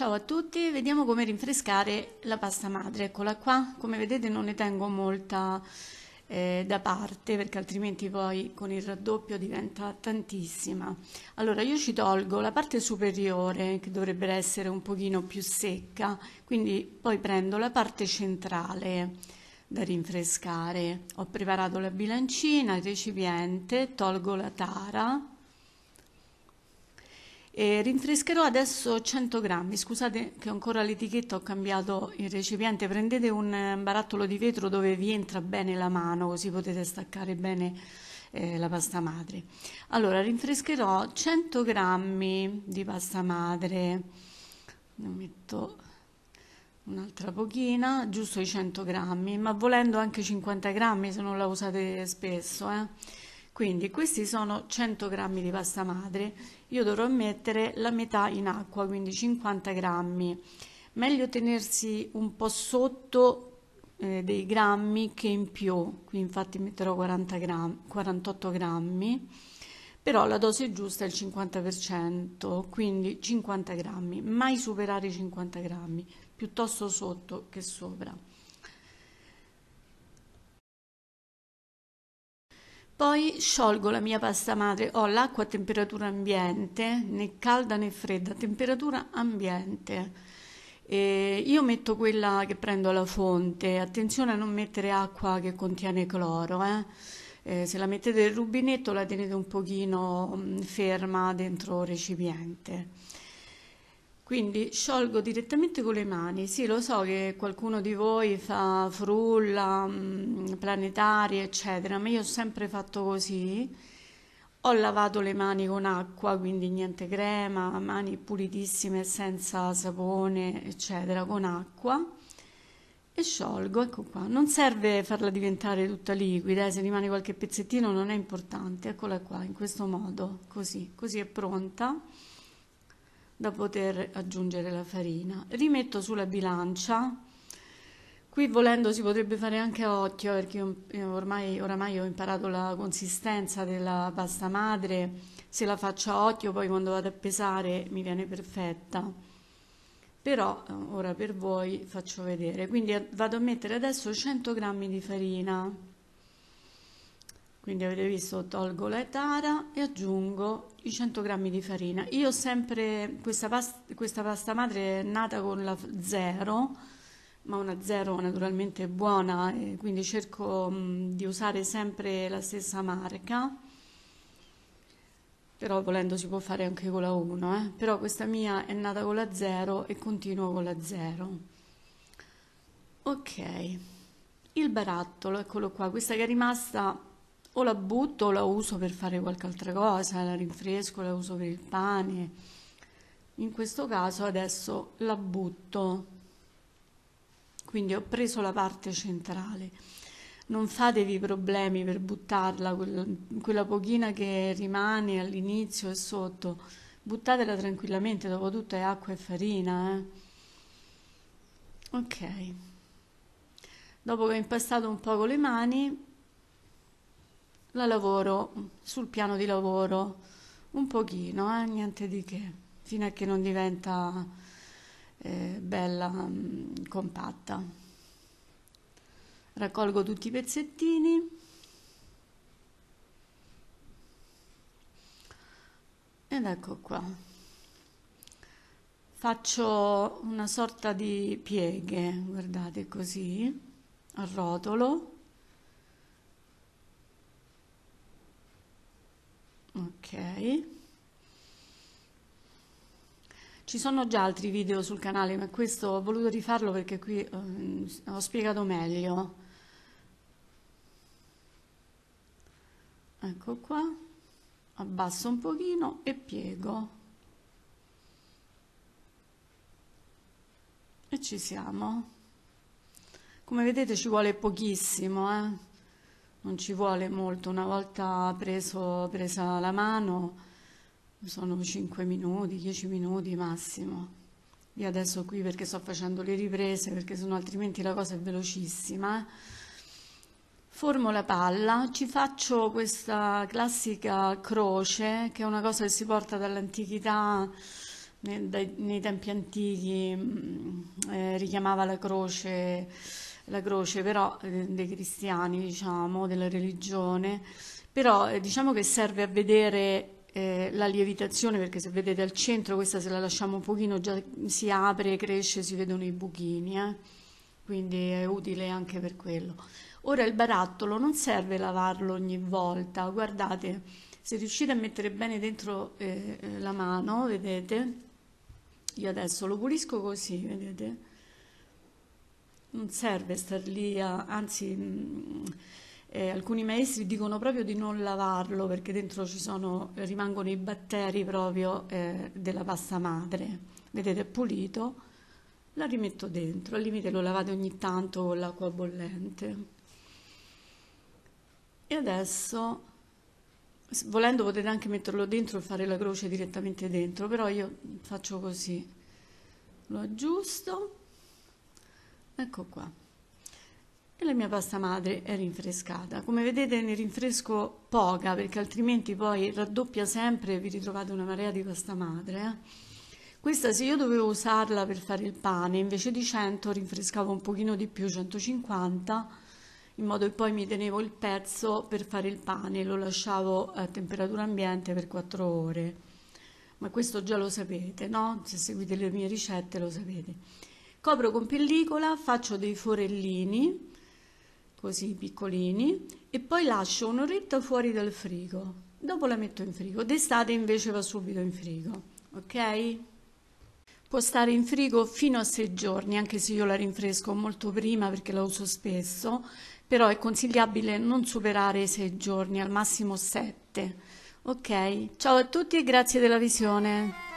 Ciao a tutti, vediamo come rinfrescare la pasta madre, eccola qua, come vedete non ne tengo molta eh, da parte perché altrimenti poi con il raddoppio diventa tantissima. Allora io ci tolgo la parte superiore che dovrebbe essere un pochino più secca, quindi poi prendo la parte centrale da rinfrescare. Ho preparato la bilancina, il recipiente, tolgo la tara, e rinfrescherò adesso 100 grammi, scusate che ancora l'etichetta ho cambiato il recipiente, prendete un eh, barattolo di vetro dove vi entra bene la mano così potete staccare bene eh, la pasta madre. Allora rinfrescherò 100 grammi di pasta madre, ne metto un'altra pochina, giusto i 100 grammi, ma volendo anche 50 grammi se non la usate spesso. Eh. Quindi questi sono 100 grammi di pasta madre, io dovrò mettere la metà in acqua, quindi 50 grammi. Meglio tenersi un po' sotto eh, dei grammi che in più, qui infatti metterò 40 grammi, 48 grammi, però la dose giusta è il 50%, quindi 50 grammi, mai superare i 50 grammi, piuttosto sotto che sopra. Poi sciolgo la mia pasta madre, ho l'acqua a temperatura ambiente, né calda né fredda, temperatura ambiente. E io metto quella che prendo alla fonte, attenzione a non mettere acqua che contiene cloro, eh? Eh, se la mettete nel rubinetto la tenete un pochino mm, ferma dentro recipiente. Quindi sciolgo direttamente con le mani. Sì, lo so che qualcuno di voi fa frulla, mm, planetari, eccetera, ma io ho sempre fatto così. Ho lavato le mani con acqua, quindi niente crema, mani pulitissime senza sapone, eccetera, con acqua. E sciolgo, ecco qua. Non serve farla diventare tutta liquida, eh, se rimane qualche pezzettino non è importante. Eccola qua, in questo modo, così. Così è pronta da poter aggiungere la farina. Rimetto sulla bilancia, qui volendo si potrebbe fare anche a occhio perché ormai, ormai ho imparato la consistenza della pasta madre, se la faccio a occhio poi quando vado a pesare mi viene perfetta però eh, ora per voi faccio vedere quindi eh, vado a mettere adesso 100 g di farina quindi avete visto tolgo la tara e aggiungo i 100 grammi di farina io ho sempre questa pasta, questa pasta madre è nata con la 0 ma una 0 naturalmente buona quindi cerco mh, mm, di usare sempre la stessa marca però volendo si può fare anche con la 1 eh? però questa mia è nata con la 0 e continuo con la 0 ok il barattolo eccolo qua questa che è rimasta o la butto o la uso per fare qualche altra cosa, la rinfresco, la uso per il pane. In questo caso adesso la butto, quindi ho preso la parte centrale. Non fatevi problemi per buttarla, quella, pochina che rimane all'inizio e sotto, buttatela tranquillamente, dopo tutto è acqua e farina. Eh? Ok, dopo che ho impastato un po' con le mani, la lavoro sul piano di lavoro un pochino, eh, niente di che, fino a che non diventa eh, bella, mh, mm, compatta. Raccolgo tutti i pezzettini. Ed ecco qua. Faccio una sorta di pieghe, guardate così, a rotolo. ok ci sono già altri video sul canale ma questo ho voluto rifarlo perché qui um, ho spiegato meglio ecco qua abbasso un pochino e piego e ci siamo come vedete ci vuole pochissimo eh? non ci vuole molto, una volta preso, presa la mano sono 5 minuti, 10 minuti massimo. Io adesso qui perché sto facendo le riprese, perché sono, altrimenti la cosa è velocissima. Formo la palla, ci faccio questa classica croce, che è una cosa che si porta dall'antichità, nei, nei tempi antichi mm, eh, richiamava la croce la croce però eh, dei cristiani, diciamo, della religione, però eh, diciamo che serve a vedere eh, la lievitazione perché se vedete al centro questa se la lasciamo un pochino già si apre, cresce, si vedono i buchini, eh? quindi è utile anche per quello. Ora il barattolo non serve lavarlo ogni volta, guardate, se riuscite a mettere bene dentro eh, la mano, vedete, io adesso lo pulisco così, vedete, non serve star lì, a, anzi mh, mm, eh, alcuni maestri dicono proprio di non lavarlo perché dentro ci sono, rimangono i batteri proprio eh, della pasta madre. Vedete, è pulito, la rimetto dentro, al limite lo lavate ogni tanto con l'acqua bollente. E adesso, volendo potete anche metterlo dentro e fare la croce direttamente dentro, però io faccio così, lo aggiusto Ecco qua. E la mia pasta madre è rinfrescata. Come vedete ne rinfresco poca perché altrimenti poi raddoppia sempre e vi ritrovate una marea di pasta madre. Eh. Questa se io dovevo usarla per fare il pane, invece di 100 rinfrescavo un pochino di più, 150, in modo che poi mi tenevo il pezzo per fare il pane, lo lasciavo a temperatura ambiente per 4 ore. Ma questo già lo sapete, no? Se seguite le mie ricette lo sapete. Copro con pellicola, faccio dei forellini, così piccolini, e poi lascio un'oretta fuori dal frigo. Dopo la metto in frigo. D'estate invece va subito in frigo, ok? Può stare in frigo fino a sei giorni, anche se io la rinfresco molto prima perché la uso spesso, però è consigliabile non superare i sei giorni, al massimo sette. Ok, ciao a tutti e grazie della visione.